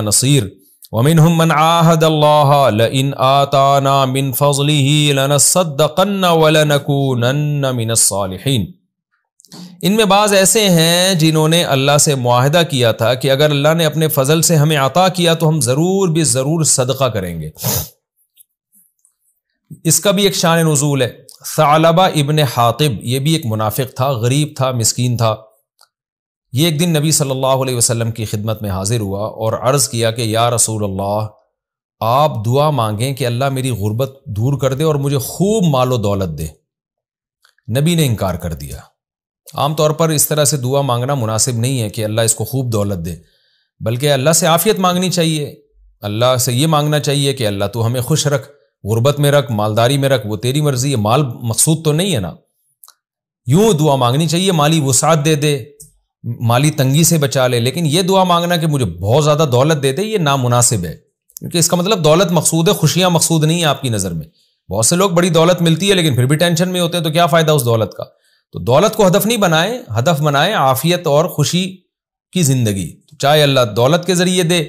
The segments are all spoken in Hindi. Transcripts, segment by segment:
नसीर वमिन मन आहद इन आताना मिन फजली वलनकून इनमें बाज़ ऐसे हैं जिन्होंने अल्लाह से माहदा किया था कि अगर अल्लाह ने अपने फजल से हमें अता किया तो हम ज़रूर भी ज़रूर सदका करेंगे इसका भी एक शान नज़ूल है सालबा इबन हातिब ये भी एक मुनाफिक था गरीब था मिसकीन था ये एक दिन नबी सल्लल्लाहु अलैहि वसल्लम की खिदमत में हाजिर हुआ और अर्ज़ किया कि या रसूल अल्लाह आप दुआ मांगें कि अल्लाह मेरी गुरबत दूर कर दे और मुझे खूब मालो दौलत दे नबी ने इनकार कर दिया आमतौर पर इस तरह से दुआ मांगना मुनासिब नहीं है कि अल्लाह इसको खूब दौलत दे बल्कि अल्लाह से आफ़ियत मांगनी चाहिए अल्लाह से ये मांगना चाहिए कि अल्लाह तू हमें खुश रख गुरबत में रख मालदारी में रख वो तेरी मर्जी है माल मकसूद तो नहीं है ना यूं दुआ मांगनी चाहिए माली वसात दे दे माली तंगी से बचा ले लेकिन ये दुआ मांगना कि मुझे बहुत ज़्यादा दौलत दे दे ये नामनासिब है क्योंकि इसका मतलब दौलत मकसूद है खुशियाँ मकसूद नहीं है आपकी नज़र में बहुत से लोग बड़ी दौलत मिलती है लेकिन फिर भी टेंशन में होते हैं तो क्या फ़ायदा उस दौलत का तो दौलत को हदफ नहीं बनाएं हदफ बनाएं आफियत और खुशी की ज़िंदगी चाहे अल्लाह दौलत के ज़रिए दे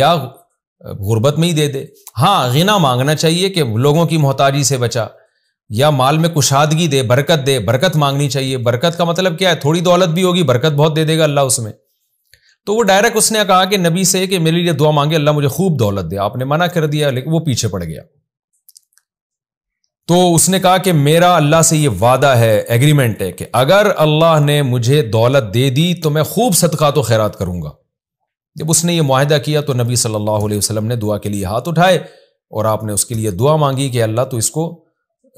या गुर्बत में ही दे दे हाँ गिना मांगना चाहिए कि लोगों की मोहताजी से बचा या माल में कुशादगी दे बरकत दे बरकत मांगनी चाहिए बरकत का मतलब क्या है थोड़ी दौलत भी होगी बरकत बहुत दे देगा अल्लाह उसमें तो वो डायरेक्ट उसने कहा कि नबी से कि मेरे लिए दुआ मांगे अल्लाह मुझे खूब दौलत दे आपने मना कर दिया लेकिन वो पीछे पड़ गया तो उसने कहा कि मेरा अल्लाह से ये वादा है एग्रीमेंट है कि अगर अल्लाह ने मुझे दौलत दे दी तो मैं खूब सदका तो खैरात करूंगा जब उसने ये माहिदा किया तो नबी सल्लल्लाहु अलैहि वसल्लम ने दुआ के लिए हाथ उठाए और आपने उसके लिए दुआ मांगी कि अल्लाह तो इसको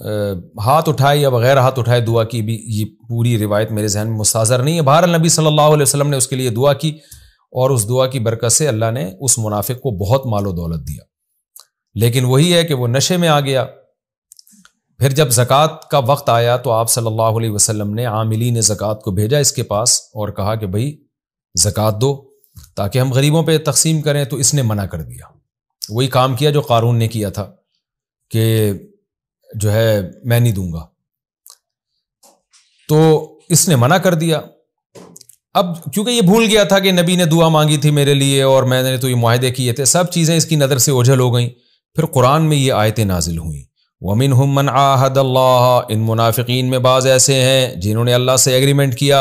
हाथ उठाए या बगैर हाथ उठाए दुआ की भी ये पूरी रिवायत मेरे जहन में मुस्ताजर नहीं है बहर नबी सल्लल्लाहु अलैहि ने उसके लिए दुआ की और उस दुआ की बरकत से अल्लाह ने उस मुनाफिक को बहुत मालो दौलत दिया लेकिन वही है कि वो नशे में आ गया फिर जब ज़क़़त का वक्त आया तो आप सल्लल्लाहु अलैहि वसल्लम ने आमिली ने ज़क़़त को भेजा इसके पास और कहा कि भाई ज़क़़त दो ताकि हम गरीबों पे तकसीम करें तो इसने मना कर दिया वही काम किया जो कारून ने किया था कि जो है मैं नहीं दूंगा तो इसने मना कर दिया अब क्योंकि ये भूल गया था कि नबी ने दुआ मांगी थी मेरे लिए और मैंने तो ये माहे किए थे सब चीज़ें इसकी नज़र से ओझल हो गई फिर कुरान में ये आयतें नाजिल हुई वमिन हमन आहद अल्लाह इन मुनाफिकीन में बाज़ ऐसे हैं जिन्होंने अल्लाह से एग्रीमेंट किया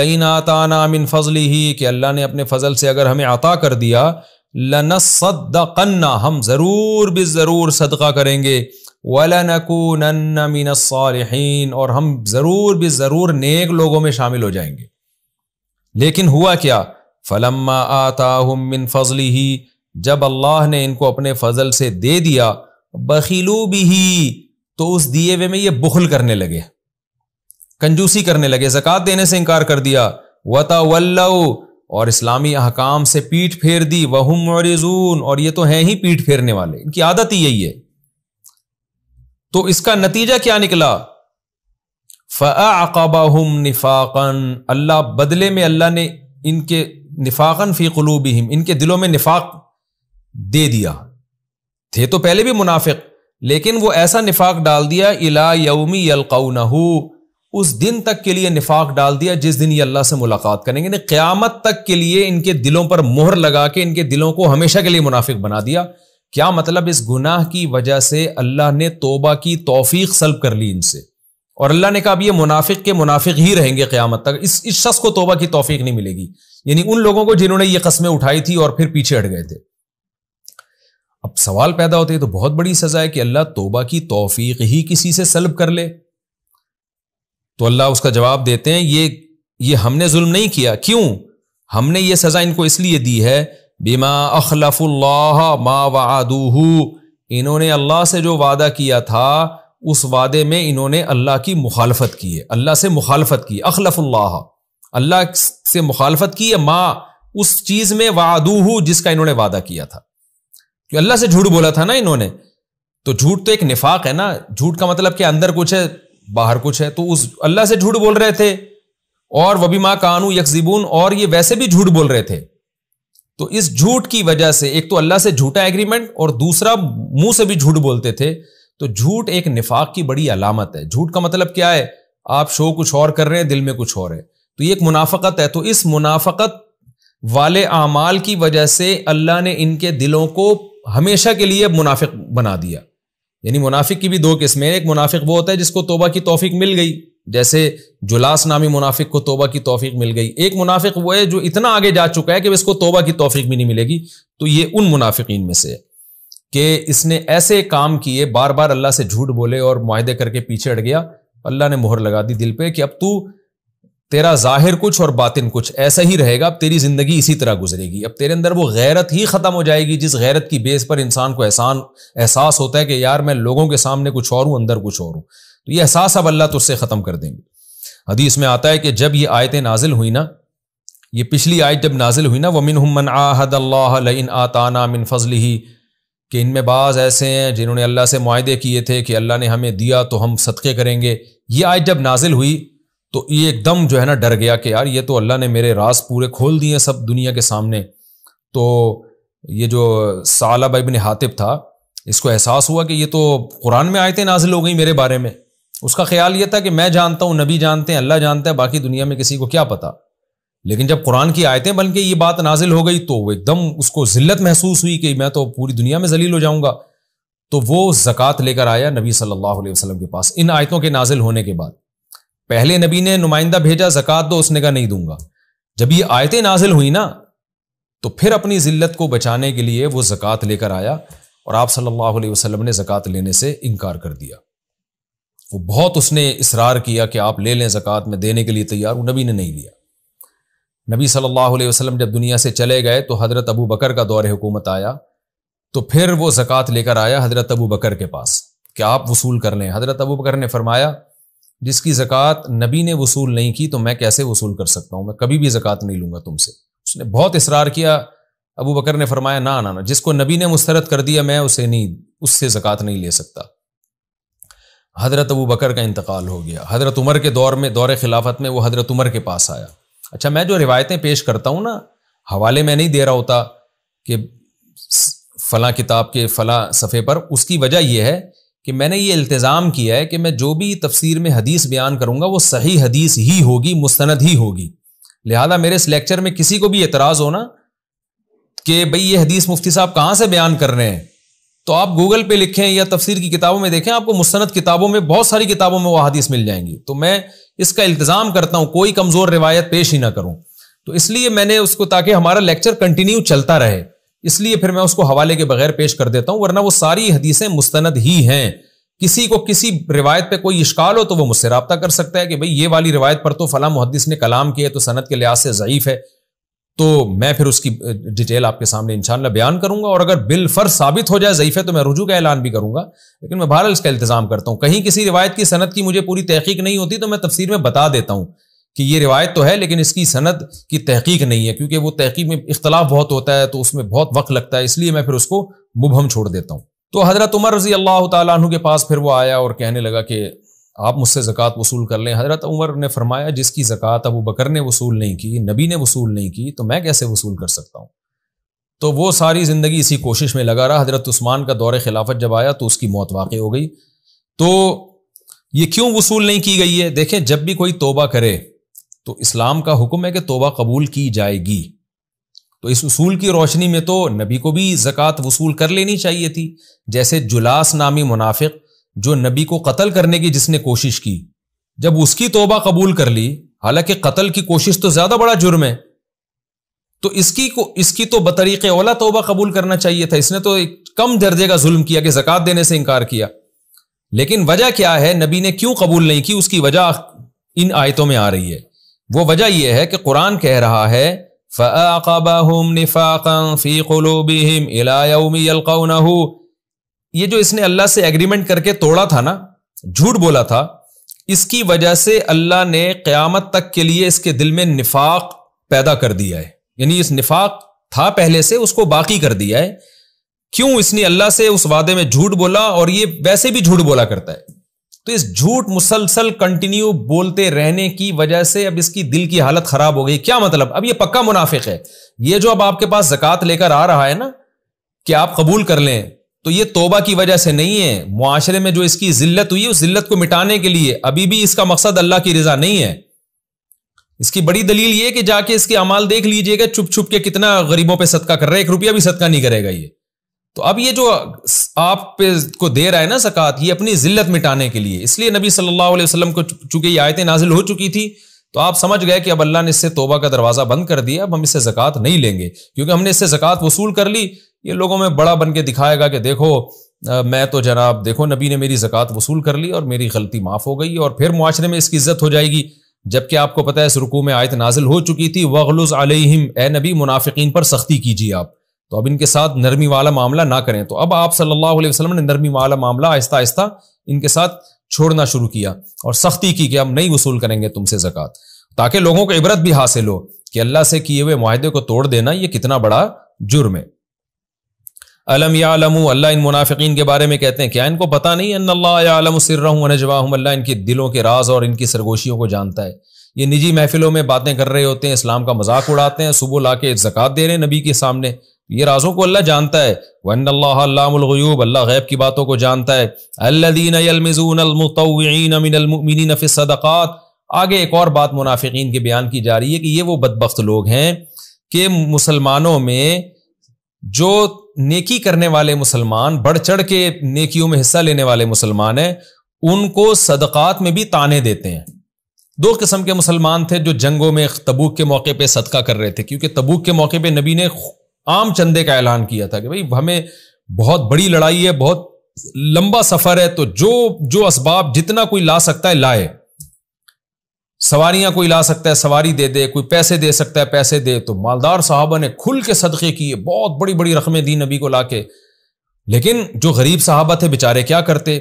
लईन आताना मिन फजली ही कि अल्लाह ने अपने फजल से अगर हमें अता कर दिया लन लनसदन्ना हम ज़रूर भी ज़रूर सदका करेंगे वलनकून मिन सालहीन और हम ज़रूर भी ज़रूर नेक लोगों में शामिल हो जाएंगे लेकिन हुआ क्या फलम्मा आता हम मिन फजली ही जब अल्लाह ने इनको अपने फजल से दे दिया बखीलू भी ही तो उस दिए हुए में ये बुखल करने लगे कंजूसी करने लगे जक़ात देने से इनकार कर दिया वता वल्लऊ और इस्लामी अहकाम से पीठ फेर दी वह और और ये तो हैं ही पीठ फेरने वाले इनकी आदत ही यही है तो इसका नतीजा क्या निकला फ़ाकबाहम निफाकन अल्लाह बदले में अल्लाह ने इनके निफाकन फ़ी कलूबहम इनके दिलों में निफाक दे दिया थे तो पहले भी मुनाफिक लेकिन वो ऐसा निफाक डाल दिया इला यौमी यलकऊ उस दिन तक के लिए निफाक डाल दिया जिस दिन ये अल्लाह से मुलाकात करेंगे क़्यामत तक के लिए इनके दिलों पर मोहर लगा के इनके दिलों को हमेशा के लिए मुनाफिक बना दिया क्या मतलब इस गुनाह की वजह से अल्लाह ने तोबा की तोफीक सलब कर ली इनसे और अल्लाह ने कहा अब ये मुनाफिक के मुनाफिक ही रहेंगे क्यामत तक इस इस शख्स को तोबा की तोफीक नहीं मिलेगी यानी उन लोगों को जिन्होंने ये कस्में उठाई थी और फिर पीछे हट गए थे अब सवाल पैदा होते हैं तो बहुत बड़ी सजा है कि अल्लाह तोबा की तोफीक ही किसी से सलब कर ले तो अल्लाह उसका जवाब देते हैं ये ये हमने जुल्म नहीं किया क्यों हमने ये सजा इनको इसलिए दी है बीमा अखलफुल्लाह मा वादूहू इन्होंने अल्लाह से जो वादा किया था उस वादे में इन्होंने अल्लाह की मुखालफत की है अल्लाह से मुखालफत की अखलफुल्लाह अल्लाह से मुखालफत की है माँ उस चीज में वादूहू जिसका इन्होंने वादा किया था कि अल्लाह से झूठ बोला था ना इन्होंने तो झूठ तो एक निफाक है ना झूठ का मतलब कि अंदर कुछ है बाहर कुछ है तो उस अल्लाह से झूठ बोल रहे थे और वबी माँ कानू यकजिबून और ये वैसे भी झूठ बोल रहे थे तो इस झूठ की वजह से एक तो अल्लाह से झूठा एग्रीमेंट और दूसरा मुंह से भी झूठ बोलते थे तो झूठ एक निफाक की बड़ी अलामत है झूठ का मतलब क्या है आप शो कुछ और कर रहे हैं दिल में कुछ और है तो ये एक मुनाफकत है तो इस मुनाफकत वाले अमाल की वजह से अल्लाह ने इनके दिलों को हमेशा के लिए मुनाफिक बना दिया यानी मुनाफिक की भी दो किस्में एक मुनाफिक वो होता है जिसको तोबा की तोफिक मिल गई जैसे जुलास नामी मुनाफिक को तोबा की तोफीक मिल गई एक मुनाफिक वो है जो इतना आगे जा चुका है कि इसको तोबा की तोफीक भी नहीं मिलेगी तो ये उन मुनाफिकीन में से है कि इसने ऐसे काम किए बार बार अल्लाह से झूठ बोले और माहे करके पीछे अट गया अल्लाह ने मोहर लगा दी दिल पे कि अब तू तेरा जाहिर कुछ और बातिन कुछ ऐसा ही रहेगा अब तेरी ज़िंदगी इसी तरह गुजरेगी अब तेरे अंदर वो गैरत ही ख़त्म हो जाएगी जिस गैरत की बेस पर इंसान को एहसान एहसास होता है कि यार मैं लोगों के सामने कुछ और हूं अंदर कुछ और हूँ तो ये एहसास अब अल्लाह तुझसे तो ख़त्म कर देंगे हदीस में आता है कि जब ये आयतें नाजिल हुई ना ये पिछली आयत जब नाजिल हुई ना वमिन हमन आहद अल्लाह इन आताना मिन फजल ही कि इनमें बाज़ ऐसे हैं जिन्होंने अल्लाह से माहदे किए थे कि अल्लाह ने हमें दिया तो हम सदक़े करेंगे ये आयत जब नाजिल हुई तो ये एकदम जो है ना डर गया कि यार ये तो अल्लाह ने मेरे रास पूरे खोल दिए सब दुनिया के सामने तो ये जो सालबा इबिन हातिब था इसको एहसास हुआ कि ये तो कुरान में आयतें नाजिल हो गई मेरे बारे में उसका ख्याल ये था कि मैं जानता हूँ नबी जानते हैं अल्लाह जानता है बाकी दुनिया में किसी को क्या पता लेकिन जब कुरान की आयतें बन के ये बात नाजिल हो गई तो एकदम उसको जिल्लत महसूस हुई कि मैं तो पूरी दुनिया में जलील हो जाऊंगा तो वो ज़क़़त लेकर आया नबी सल्लल्लाहु अलैहि वसल्लम के पास इन आयतों के नाजिल होने के बाद पहले नबी ने नुमाइंदा भेजा ज़क़़त दो उसने कहा नहीं दूंगा जब ये आयतें नाजिल हुई ना तो फिर अपनी ज़िल्लत को बचाने के लिए वो ज़क़़त लेकर आया और आप सल्लल्लाहु अलैहि वसल्लम ने ज़क़़त लेने से इनकार कर दिया वो बहुत उसने इसरार किया कि आप ले लें ज़क़़त में देने के लिए तैयार हूँ नबी ने नहीं लिया नबी सल्लल्लाहु अलैहि वसल्लम जब दुनिया से चले गए तो हज़रत अबू बकर का दौर हुकूमत आया तो फिर वो ज़क़़त लेकर आया हज़रत अबू बकर के पास कि आप वसूल कर लें हज़रत अबू बकर ने फरमाया जिसकी ज़क़़त नबी ने वसूल नहीं की तो मैं कैसे वसूल कर सकता हूँ मैं कभी भी ज़क़़त नहीं लूँगा तुमसे उसने बहुत इसरार किया अबू बकर ने फरमाया ना ना ना जिसको नबी ने मुस्तरद कर दिया मैं उसे नहीं उससे ज़क़़त नहीं ले सकता हज़रत अबू बकर का इंतकाल हो गया हज़रत उमर के दौर में दौर खिलाफत में वो हज़रत उमर के पास आया अच्छा मैं जो रिवायतें पेश करता हूँ ना हवाले मैं नहीं दे रहा होता कि फ़लाँ किताब के फ़लाँ सफ़े पर उसकी वजह यह है कि मैंने ये इल्तज़ाम किया है कि मैं जो भी तफसीर में हदीस बयान करूँगा वो सही हदीस ही होगी मुस्ंद ही होगी लिहाजा मेरे इस लेक्चर में किसी को भी एतराज़ होना कि भाई ये हदीस मुफ्ती साहब कहाँ से बयान कर रहे हैं तो आप गूगल पे लिखें या तफसीर की किताबों में देखें आपको मुस्ंद किताबों में बहुत सारी किताबों में वह हदीस मिल जाएंगी तो मैं इसका इल्तज़ाम करता हूँ कोई कमज़ोर रिवायत पेश ही ना करूं तो इसलिए मैंने उसको ताकि हमारा लेक्चर कंटिन्यू चलता रहे इसलिए फिर मैं उसको हवाले के बगैर पेश कर देता हूँ वरना वो सारी हदीसें मुस्तंद ही हैं किसी को किसी रिवायत पे कोई इश्काल हो तो वो मुझसे रबता कर सकता है कि भाई ये वाली रिवायत पर तो फला मुहदस ने कलाम किया तो सनत के लिहाज से ज़यीफ़ है तो मैं फिर उसकी डिटेल आपके सामने इंशाला बयान करूंगा और अगर बिल फर साबित हो जाए ज़यीफ़ तो मैं रुजू का ऐलान भी करूंगा लेकिन मैं बहरहाल इसका इंतजाम करता हूं कहीं किसी रिवायत की सनत की मुझे पूरी तहकीक नहीं होती तो मैं तफसीर में बता देता हूं कि ये रिवायत तो है लेकिन इसकी सनत की तहकीक नहीं है क्योंकि वो तहकीक में इख्तलाफ बहुत होता है तो उसमें बहुत वक्त लगता है इसलिए मैं फिर उसको मुबहम छोड़ देता हूँ तो हज़रत उमर रजी अल्लाह तु के पास फिर वो आया और कहने लगा कि आप मुझसे ज़क़़त वसूल कर लें हज़रत उमर ने फरमाया जिसकी ज़क़़त अबू बकर ने वसूल नहीं की नबी ने वसूल नहीं की तो मैं कैसे वसूल कर सकता हूँ तो वो सारी ज़िंदगी इसी कोशिश में लगा रहा हज़रत उस्मान का दौरे खिलाफत जब आया तो उसकी मौत वाक़ हो गई तो ये क्यों वसूल नहीं की गई है देखें जब भी कोई तोबा करे तो इस्लाम का हुक्म है कि तोबा कबूल की जाएगी तो इस उसूल की रोशनी में तो नबी को भी ज़क़़त वसूल कर लेनी चाहिए थी जैसे जुलास नामी मुनाफिक जो नबी को कत्ल करने की जिसने कोशिश की जब उसकी तोबा कबूल कर ली हालांकि कत्ल की कोशिश तो ज्यादा बड़ा जुर्म है तो इसकी को इसकी तो बतरीक ओला तोबा कबूल करना चाहिए था इसने तो एक कम दर्जे का जुल्म किया कि जक़ात देने से इनकार किया लेकिन वजह क्या है नबी ने क्यों कबूल नहीं की उसकी वजह इन आयतों में आ रही है वो वजह यह है कि कुरान कह रहा है फ़ाक़बहुम निफ़ाक़न फ़ी क़ुलूबिहिम इला यौमि यल्क़ौनहु ये जो इसने अल्लाह से एग्रीमेंट करके तोड़ा था ना झूठ बोला था इसकी वजह से अल्लाह ने क्यामत तक के लिए इसके दिल में निफाक पैदा कर दिया है यानी इस निफाक था पहले से उसको बाकी कर दिया है क्यों इसने अल्लाह से उस वादे में झूठ बोला और ये वैसे भी झूठ बोला करता है तो इस झूठ मुसलसल कंटिन्यू बोलते रहने की वजह से अब इसकी दिल की हालत खराब हो गई क्या मतलब अब ये पक्का मुनाफिक है ये जो अब आपके पास जक़ात लेकर आ रहा है ना कि आप कबूल कर लें तो ये तोबा की वजह से नहीं है मुआशरे में जो इसकी जिल्लत हुई है उस जिल्लत को मिटाने के लिए अभी भी इसका मकसद अल्लाह की रजा नहीं है इसकी बड़ी दलील ये कि जाके इसके अमाल देख लीजिएगा चुप छुप के कितना गरीबों पे सदका कर रहा है एक रुपया भी सदका नहीं करेगा ये तो अब ये जो आप पे को दे रहा है ना सकात ये अपनी जिल्लत मिटाने के लिए इसलिए नबी सल्लल्लाहु अलैहि वसल्लम को चूंकि ये आयतें नाजिल हो चुकी थी तो आप समझ गए कि अब अल्लाह ने इससे तोबा का दरवाज़ा बंद कर दिया अब हम इससे जक़ात नहीं लेंगे क्योंकि हमने इससे जक़ात वसूल कर ली ये लोगों में बड़ा बन के दिखाएगा कि देखो आ, मैं तो जनाब देखो नबी ने मेरी ज़क़़त वसूल कर ली और मेरी गलती माफ़ हो गई और फिर मुआरे में इसकी इज्जत हो जाएगी जबकि आपको पता है इस रुकू में आयत नाजिल हो चुकी थी वगलुज अलहिम ए नबी मुनाफिकीन पर सख्ती कीजिए आप तो अब इनके साथ नरमी वाला मामला ना करें तो अब आप सल्लल्लाहु अलैहि वसल्लम ने नरमी वाला मामला आहिस्ता आहिस्ता इनके साथ छोड़ना शुरू किया और सख्ती की कि हम नहीं वसूल करेंगे तुमसे ज़क़़त ताकि लोगों को इबरत भी हासिल हो कि अल्लाह से किए हुए माहदे को तोड़ देना ये कितना बड़ा जुर्म है अलम यालमू अल्लाह इन मुनाफिकीन के बारे में कहते हैं क्या इनको पता नहीं अल्लाम सिर्रहूँ नजवाहम अल्लाह इनके दिलों के राज और इनकी सरगोशियों को जानता है ये निजी महफिलों में बातें कर रहे होते हैं इस्लाम का मजाक उड़ाते हैं सुबह ला के जक़ात दे रहे हैं नबी के सामने ये राजों को अल्लाह जानता है वन अल्लाब अल्लाह गैब की बातों को जानता है अल्लादीन सदक़ात आगे एक और बात मुनाफिकीन के बयान की जा रही है कि ये वो बदबख्त लोग हैं कि मुसलमानों में जो नेकी करने वाले मुसलमान बढ़ चढ़ के नेकियों में हिस्सा लेने वाले मुसलमान हैं उनको सदक़ात में भी ताने देते हैं दो किस्म के मुसलमान थे जो जंगों में तबूक के मौके पे सदका कर रहे थे क्योंकि तबूक के मौके पे नबी ने आम चंदे का ऐलान किया था कि भाई हमें बहुत बड़ी लड़ाई है बहुत लंबा सफ़र है तो जो जो इसबाब जितना कोई ला सकता है लाए सवारियां कोई ला सकता है सवारी दे दे कोई पैसे दे सकता है पैसे दे तो मालदार साहबा ने खुल के सदक़े किए बहुत बड़ी बड़ी रकमें दी नबी को ला के लेकिन जो गरीब साहबा थे बेचारे क्या करते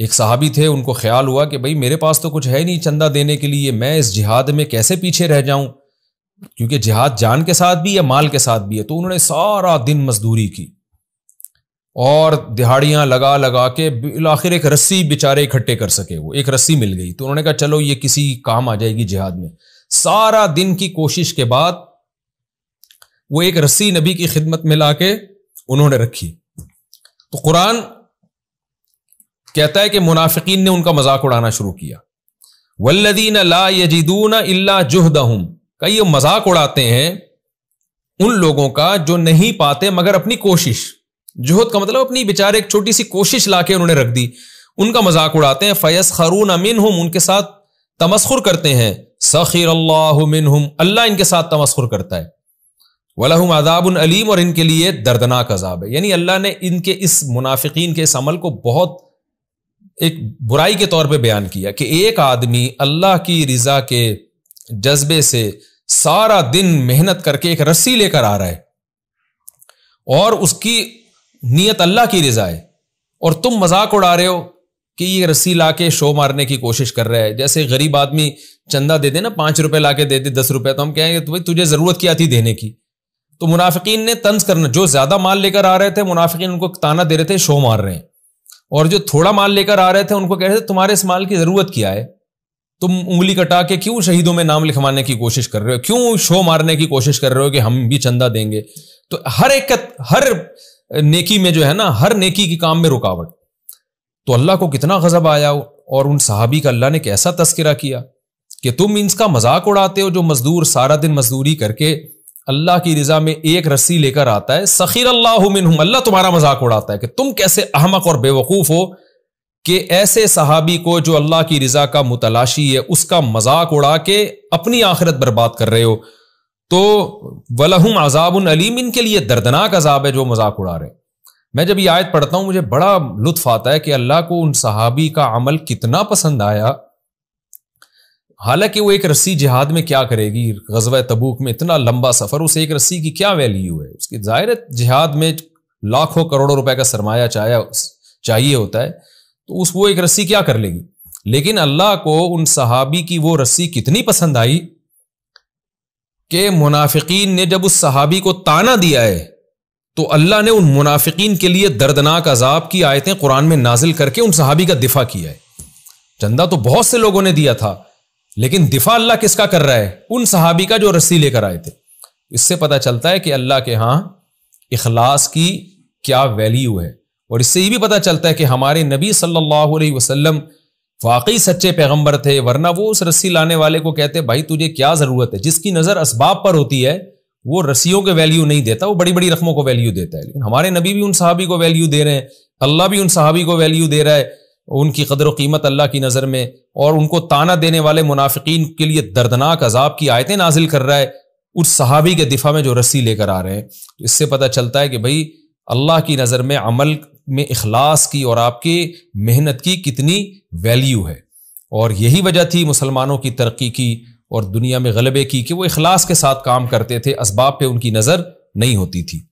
एक साहबी थे उनको ख्याल हुआ कि भाई मेरे पास तो कुछ है नहीं चंदा देने के लिए मैं इस जिहाद में कैसे पीछे रह जाऊं क्योंकि जिहाद जान के साथ भी या माल के साथ भी है तो उन्होंने सारा दिन मजदूरी की और दिहाड़ियां लगा लगा के आखिर एक रस्सी बेचारे इकट्ठे कर सके वो एक रस्सी मिल गई तो उन्होंने कहा चलो ये किसी काम आ जाएगी जिहाद में सारा दिन की कोशिश के बाद वो एक रस्सी नबी की खिदमत में ला के उन्होंने रखी तो कुरान कहता है कि मुनाफिकीन ने उनका मजाक उड़ाना शुरू किया वल्लदीन ला यजीदून इल्ला जुहदहुम का ये मजाक उड़ाते हैं उन लोगों का जो नहीं पाते मगर अपनी कोशिश जोहद का मतलब अपनी बेचारे एक छोटी सी कोशिश लाके उन्होंने रख दी उनका मजाक उड़ाते हैं फैस खरून अमिन हम उनके साथ तमस्खुर करते हैं सखीर अल्लामिन हम अल्लाह इनके साथ तमस्खुर करता है वलहम आदाब अलीम और इनके लिए दर्दनाक अजाब है यानी अल्लाह ने इनके इस मुनाफिकीन के इस अमल को बहुत एक बुराई के तौर पे बयान किया कि एक आदमी अल्लाह की रजा के जज्बे से सारा दिन मेहनत करके एक रस्सी लेकर आ रहा है और उसकी नीयत अल्लाह की रजा है और तुम मजाक उड़ा रहे हो कि ये रस्सी ला के शो मारने की कोशिश कर रहा है जैसे गरीब आदमी चंदा दे दे ना पांच रुपए ला के दे दे दस रुपए तो हम कहेंगे तो भाई तुझे ज़रूरत क्या थी देने की तो मुनाफिकीन ने तंज करना जो ज़्यादा माल लेकर आ रहे थे मुनाफिकीन उनको ताना दे रहे थे शो मार रहे हैं और जो थोड़ा माल लेकर आ रहे थे उनको कह रहे थे तुम्हारे इस माल की ज़रूरत क्या है तुम उंगली कटा के क्यों शहीदों में नाम लिखवाने की कोशिश कर रहे हो क्यों शो मारने की कोशिश कर रहे हो कि हम भी चंदा देंगे तो हर एक हर नेकी में जो है ना हर नेकी के काम में रुकावट तो अल्लाह को कितना गजब आया और उन सहाबी का अल्लाह ने कैसा तस्करा किया कि तुम इनका मजाक उड़ाते हो जो मजदूर सारा दिन मजदूरी करके अल्लाह की रजा में एक रस्सी लेकर आता है सखीर अल्लाह मिनहुम अल्लाह तुम्हारा मजाक उड़ाता है कि तुम कैसे अहमक और बेवकूफ हो कि ऐसे सहाबी को जो अल्लाह की रजा का मुतलाशी है उसका मजाक उड़ा के अपनी आखिरत बर्बाद कर रहे हो तो वलहुम अजाब अलीम इनके लिए दर्दनाक अजाब है जो मजाक उड़ा रहे मैं जब ये आयत पढ़ता हूं मुझे बड़ा लुत्फ आता है कि अल्लाह को उन सहाबी का अमल कितना पसंद आया हालांकि वो एक रस्सी जिहाद में क्या करेगी गजब तबूक में इतना लंबा सफ़र उसे एक रस्सी की क्या वैल्यू है उसकी ज़ाहिर जिहाद में लाखों करोड़ों रुपए का सरमाया चाहे चाहिए होता है तो उस वो एक रस्सी क्या कर लेगी लेकिन अल्लाह को उन सहाबी की वो रस्सी कितनी पसंद आई कि मुनाफिकीन ने जब उस सहाबी को ताना दिया है तो अल्लाह ने उन मुनाफिकीन के लिए दर्दनाक अजाब की आयतें कुरान में नाजिल करके उन सहाबी का दिफा किया है चंदा तो बहुत से लोगों ने दिया था लेकिन दिफा अल्लाह किसका कर रहा है उन सहाबी का जो रस्सी लेकर आए थे इससे पता चलता है कि अल्लाह के यहां इखलास की क्या वैल्यू है और इससे ये भी पता चलता है कि हमारे नबी सल्लल्लाहु अलैहि वसल्लम वाकई सच्चे पैगंबर थे वरना वो उस रस्सी लाने वाले को कहते भाई तुझे क्या जरूरत है जिसकी नजर असबाब पर होती है वो रस्सियों के वैल्यू नहीं देता वो बड़ी बड़ी रकमों को वैल्यू देता है लेकिन हमारे नबी भी उन साहबी को वैल्यू दे रहे हैं अल्लाह भी उन साहबी को वैल्यू दे रहा है उनकी कदर व कीमत अल्लाह की नज़र में और उनको ताना देने वाले मुनाफिकीन के लिए दर्दनाक अजाब की आयतें नाजिल कर रहा है उस सहाबी के दिफा में जो रस्सी लेकर आ रहे हैं तो इससे पता चलता है कि भाई अल्लाह की नज़र में अमल में इखलास की और आपके मेहनत की कितनी वैल्यू है और यही वजह थी मुसलमानों की तरक्की की और दुनिया में गलबे की कि वो इखलास के साथ काम करते थे इसबाब पे उनकी नज़र नहीं होती थी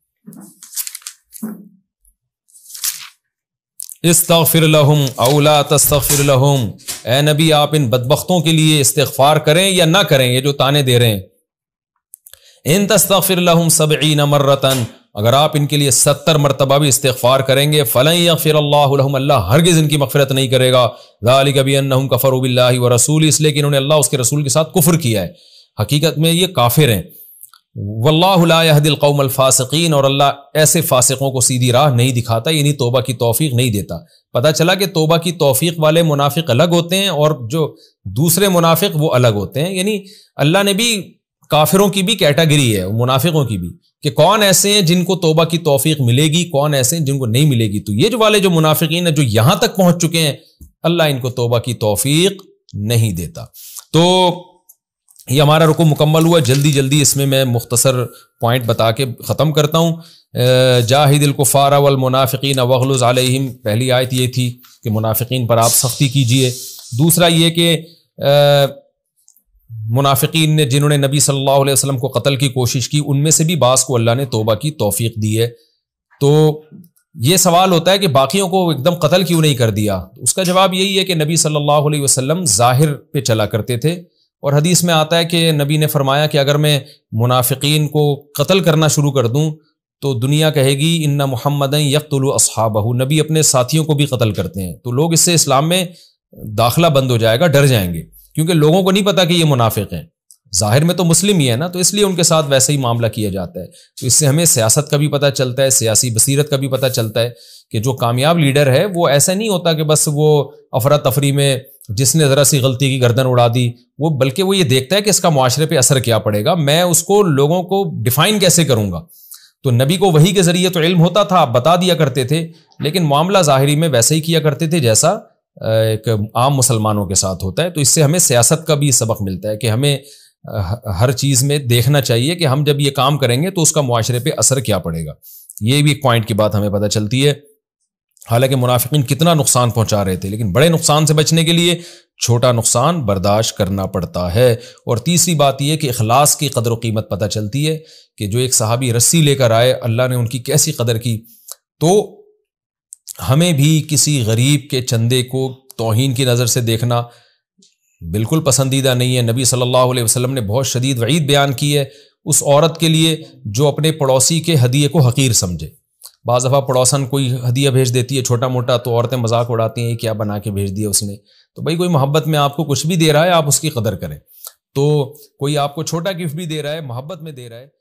इस्तफ़िर लहम अवला तस्तफ़िर लहम ए नबी आप इन बदबख्तों के लिए इस्तफ़ार करें या ना करें ये जो ताने दे रहे हैं इन तस्तफ़िर लहम अमर रतन अगर आप इनके लिए सत्तर मरतबा भी इस्तफार करेंगे फलई या फिर अल्लाह हरगिज़ इनकी मफफरत नहीं करेगा दाली कभी अनहम कफ़र उबिल्ला व रसूल इसलिए कि इन्होंने अल्लाह उसके रसूल के साथ कुफर किया है हकीकत में ये काफिर हैं वल्लाहदिल कौम अलफासकीन और अल्लाह ऐसे फासकों को सीधी राह नहीं दिखाता यानी तोबा की तोफ़ी नहीं देता पता चला कि तोबा की तोफ़ी वाले मुनाफिक अलग होते हैं और जो दूसरे मुनाफिक वो अलग होते हैं यानी अल्लाह ने भी काफिरों की भी कैटेगरी है मुनाफिकों की भी कि कौन ऐसे हैं जिनको तोबा की तोफीक मिलेगी कौन ऐसे हैं जिनको नहीं मिलेगी तो ये जो वाले जो मुनाफिकीन है जो यहां तक पहुंच चुके हैं अल्लाह इनको तोबा की तोफीक नहीं देता तो ये हमारा रुको मुकम्मल हुआ जल्दी जल्दी इसमें मैं मुख्तसर पॉइंट बता के ख़त्म करता हूँ जाहिदिल कुफ़ारा वल मुनाफिकीन पहली आयत ये थी कि मुनाफिकीन पर आप सख्ती कीजिए दूसरा ये कि मुनाफिकीन ने जिन्होंने नबी सल्लल्लाहु अलैहि वसल्लम को कत्ल की कोशिश की उनमें से भी बास को अल्लाह ने तोबा की तोफ़ी दी है तो ये सवाल होता है कि बाकियों को एकदम कत्ल क्यों नहीं कर दिया उसका जवाब यही है कि नबी सल्लल्लाहु अलैहि वसल्लम जाहिर पे चला करते थे और हदीस में आता है कि नबी ने फरमाया कि अगर मैं मुनाफिकीन को कत्ल करना शुरू कर दूँ तो दुनिया कहेगी इन्ना मोहम्मद यकतुल असहाबहू नबी अपने साथियों को भी कत्ल करते हैं तो लोग इससे इस्लाम में दाखला बंद हो जाएगा डर जाएंगे क्योंकि लोगों को नहीं पता कि ये मुनाफिक हैं जाहिर में तो मुस्लिम ही है ना तो इसलिए उनके साथ वैसे ही मामला किया जाता है तो इससे हमें सियासत का भी पता चलता है सियासी बसीरत का भी पता चलता है कि जो कामयाब लीडर है वो ऐसा नहीं होता कि बस वो अफरा तफरी में जिसने ज़रा सी गलती की गर्दन उड़ा दी वो बल्कि वो ये देखता है कि इसका माशरे पर असर क्या पड़ेगा मैं उसको लोगों को डिफाइन कैसे करूँगा तो नबी को वही के ज़रिए तो इल्म होता था आप बता दिया करते थे लेकिन मामला ज़ाहरी में वैसे ही किया करते थे जैसा एक आम मुसलमानों के साथ होता है तो इससे हमें सियासत का भी सबक मिलता है कि हमें हर चीज़ में देखना चाहिए कि हम जब ये काम करेंगे तो उसका मुआरे पर असर क्या पड़ेगा ये भी एक पॉइंट की बात हमें पता चलती है हालांकि मुनाफिन कितना नुकसान पहुंचा रहे थे लेकिन बड़े नुकसान से बचने के लिए छोटा नुकसान बर्दाश्त करना पड़ता है और तीसरी बात यह कि अखलास की कदर कीमत पता चलती है कि जो एक सहाबी रस्सी लेकर आए अल्लाह ने उनकी कैसी कदर की तो हमें भी किसी गरीब के चंदे को तोहन की नज़र से देखना बिल्कुल पसंदीदा नहीं है नबी सल्लल्लाहु अलैहि वसल्लम ने बहुत शदीद वईद बयान की है उस औरत के लिए जो अपने पड़ोसी के हदिये को हकीर समझे बाज़ दफ़ा पड़ोसन कोई हदिया भेज देती है छोटा मोटा तो औरतें मजाक उड़ाती हैं क्या बना के भेज दिया उसने तो भाई कोई मोहब्बत में आपको कुछ भी दे रहा है आप उसकी कदर करें तो कोई आपको छोटा गिफ्ट भी दे रहा है मोहब्बत में दे रहा है